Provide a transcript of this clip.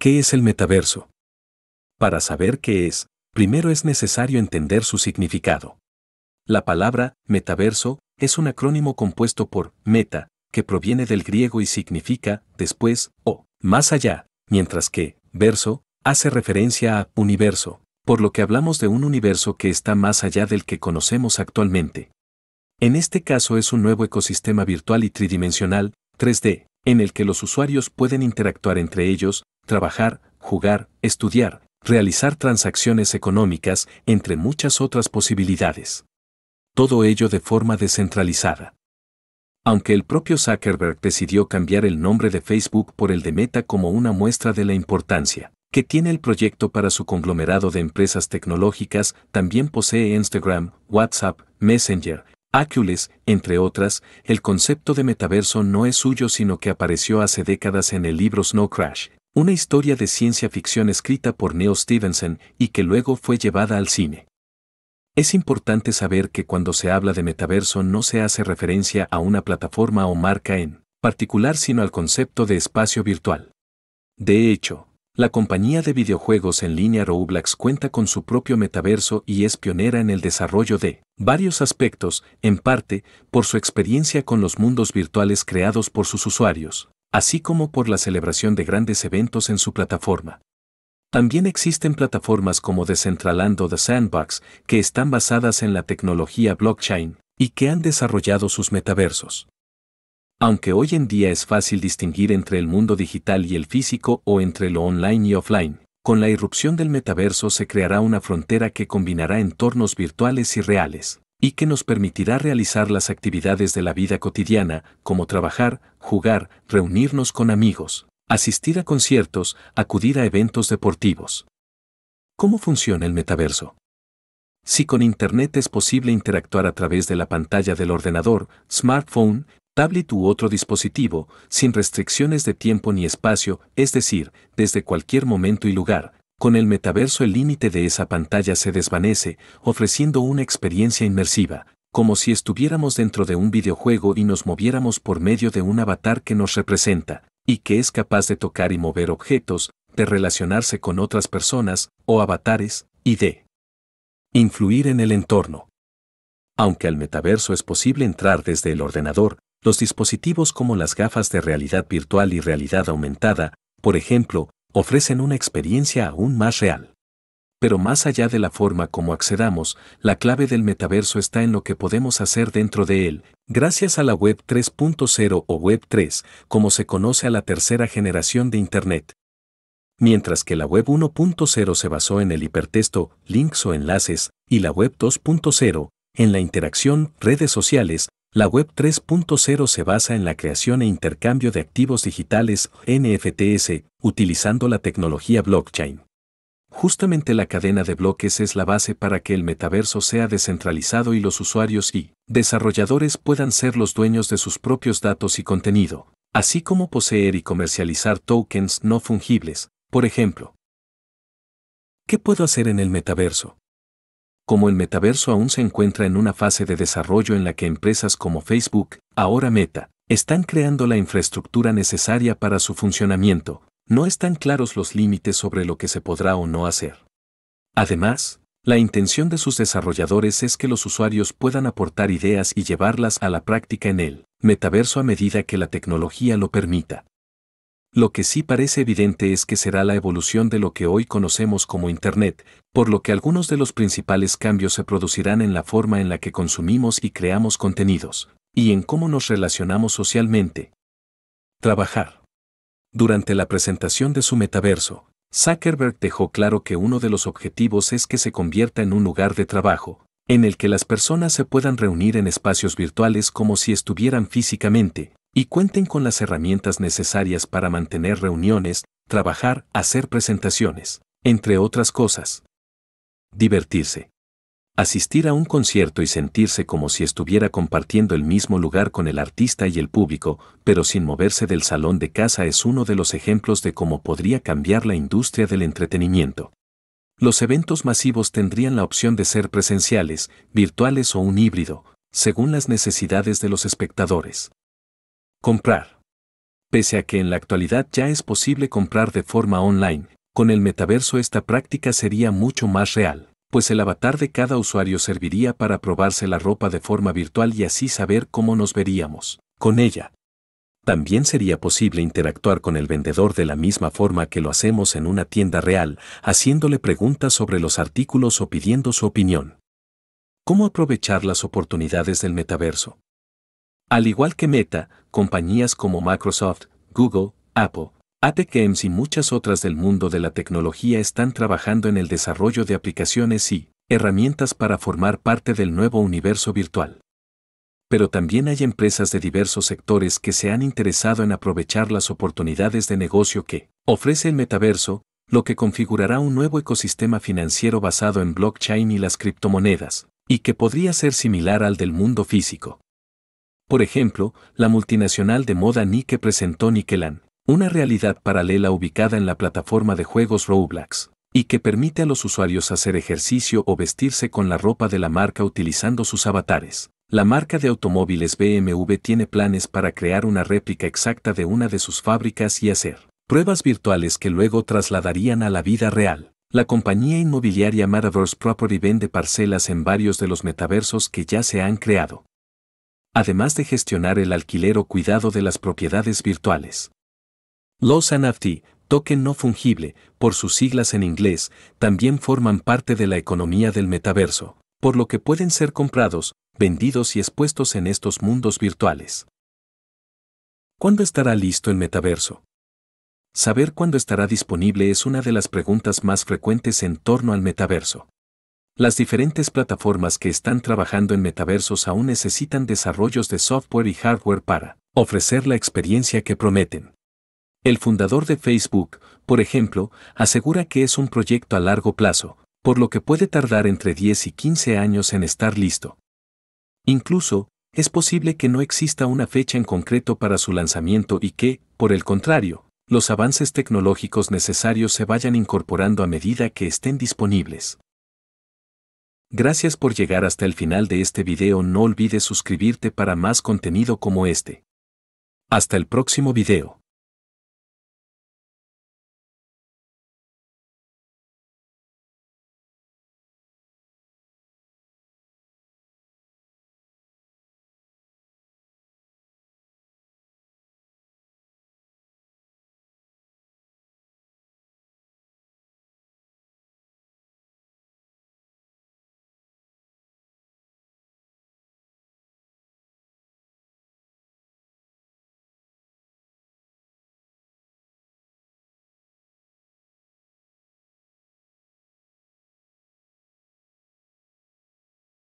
¿Qué es el metaverso? Para saber qué es, primero es necesario entender su significado. La palabra metaverso es un acrónimo compuesto por meta, que proviene del griego y significa después o más allá, mientras que verso hace referencia a universo, por lo que hablamos de un universo que está más allá del que conocemos actualmente. En este caso es un nuevo ecosistema virtual y tridimensional, 3D, en el que los usuarios pueden interactuar entre ellos, trabajar, jugar, estudiar, realizar transacciones económicas, entre muchas otras posibilidades. Todo ello de forma descentralizada. Aunque el propio Zuckerberg decidió cambiar el nombre de Facebook por el de Meta como una muestra de la importancia que tiene el proyecto para su conglomerado de empresas tecnológicas, también posee Instagram, WhatsApp, Messenger, Acules, entre otras, el concepto de metaverso no es suyo sino que apareció hace décadas en el libro Snow Crash, una historia de ciencia ficción escrita por Neil Stevenson y que luego fue llevada al cine. Es importante saber que cuando se habla de metaverso no se hace referencia a una plataforma o marca en particular sino al concepto de espacio virtual. De hecho, la compañía de videojuegos en línea Roblox cuenta con su propio metaverso y es pionera en el desarrollo de varios aspectos, en parte por su experiencia con los mundos virtuales creados por sus usuarios, así como por la celebración de grandes eventos en su plataforma. También existen plataformas como Decentraland o The Sandbox que están basadas en la tecnología blockchain y que han desarrollado sus metaversos. Aunque hoy en día es fácil distinguir entre el mundo digital y el físico o entre lo online y offline, con la irrupción del metaverso se creará una frontera que combinará entornos virtuales y reales, y que nos permitirá realizar las actividades de la vida cotidiana, como trabajar, jugar, reunirnos con amigos, asistir a conciertos, acudir a eventos deportivos. ¿Cómo funciona el metaverso? Si con Internet es posible interactuar a través de la pantalla del ordenador, smartphone, tablet u otro dispositivo, sin restricciones de tiempo ni espacio, es decir, desde cualquier momento y lugar. Con el metaverso el límite de esa pantalla se desvanece, ofreciendo una experiencia inmersiva, como si estuviéramos dentro de un videojuego y nos moviéramos por medio de un avatar que nos representa, y que es capaz de tocar y mover objetos, de relacionarse con otras personas, o avatares, y de influir en el entorno. Aunque al metaverso es posible entrar desde el ordenador, los dispositivos como las gafas de realidad virtual y realidad aumentada, por ejemplo, ofrecen una experiencia aún más real. Pero más allá de la forma como accedamos, la clave del metaverso está en lo que podemos hacer dentro de él, gracias a la Web 3.0 o Web 3, como se conoce a la tercera generación de Internet. Mientras que la Web 1.0 se basó en el hipertexto, links o enlaces, y la Web 2.0, en la interacción, redes sociales, la Web 3.0 se basa en la creación e intercambio de activos digitales NFTs utilizando la tecnología blockchain. Justamente la cadena de bloques es la base para que el metaverso sea descentralizado y los usuarios y desarrolladores puedan ser los dueños de sus propios datos y contenido, así como poseer y comercializar tokens no fungibles, por ejemplo. ¿Qué puedo hacer en el metaverso? como el metaverso aún se encuentra en una fase de desarrollo en la que empresas como Facebook, ahora Meta, están creando la infraestructura necesaria para su funcionamiento, no están claros los límites sobre lo que se podrá o no hacer. Además, la intención de sus desarrolladores es que los usuarios puedan aportar ideas y llevarlas a la práctica en el metaverso a medida que la tecnología lo permita. Lo que sí parece evidente es que será la evolución de lo que hoy conocemos como Internet, por lo que algunos de los principales cambios se producirán en la forma en la que consumimos y creamos contenidos, y en cómo nos relacionamos socialmente. Trabajar. Durante la presentación de su metaverso, Zuckerberg dejó claro que uno de los objetivos es que se convierta en un lugar de trabajo, en el que las personas se puedan reunir en espacios virtuales como si estuvieran físicamente, y cuenten con las herramientas necesarias para mantener reuniones, trabajar, hacer presentaciones, entre otras cosas. Divertirse. Asistir a un concierto y sentirse como si estuviera compartiendo el mismo lugar con el artista y el público, pero sin moverse del salón de casa es uno de los ejemplos de cómo podría cambiar la industria del entretenimiento. Los eventos masivos tendrían la opción de ser presenciales, virtuales o un híbrido, según las necesidades de los espectadores. Comprar. Pese a que en la actualidad ya es posible comprar de forma online, con el metaverso esta práctica sería mucho más real, pues el avatar de cada usuario serviría para probarse la ropa de forma virtual y así saber cómo nos veríamos con ella. También sería posible interactuar con el vendedor de la misma forma que lo hacemos en una tienda real, haciéndole preguntas sobre los artículos o pidiendo su opinión. ¿Cómo aprovechar las oportunidades del metaverso? Al igual que Meta, compañías como Microsoft, Google, Apple, ATKMS y muchas otras del mundo de la tecnología están trabajando en el desarrollo de aplicaciones y herramientas para formar parte del nuevo universo virtual. Pero también hay empresas de diversos sectores que se han interesado en aprovechar las oportunidades de negocio que ofrece el metaverso, lo que configurará un nuevo ecosistema financiero basado en blockchain y las criptomonedas, y que podría ser similar al del mundo físico. Por ejemplo, la multinacional de moda Nike presentó Nikeland, una realidad paralela ubicada en la plataforma de juegos Roblox, y que permite a los usuarios hacer ejercicio o vestirse con la ropa de la marca utilizando sus avatares. La marca de automóviles BMW tiene planes para crear una réplica exacta de una de sus fábricas y hacer pruebas virtuales que luego trasladarían a la vida real. La compañía inmobiliaria Metaverse Property vende parcelas en varios de los metaversos que ya se han creado además de gestionar el alquiler o cuidado de las propiedades virtuales. Los NFT, token no fungible, por sus siglas en inglés, también forman parte de la economía del metaverso, por lo que pueden ser comprados, vendidos y expuestos en estos mundos virtuales. ¿Cuándo estará listo el metaverso? Saber cuándo estará disponible es una de las preguntas más frecuentes en torno al metaverso. Las diferentes plataformas que están trabajando en metaversos aún necesitan desarrollos de software y hardware para ofrecer la experiencia que prometen. El fundador de Facebook, por ejemplo, asegura que es un proyecto a largo plazo, por lo que puede tardar entre 10 y 15 años en estar listo. Incluso, es posible que no exista una fecha en concreto para su lanzamiento y que, por el contrario, los avances tecnológicos necesarios se vayan incorporando a medida que estén disponibles. Gracias por llegar hasta el final de este video. No olvides suscribirte para más contenido como este. Hasta el próximo video.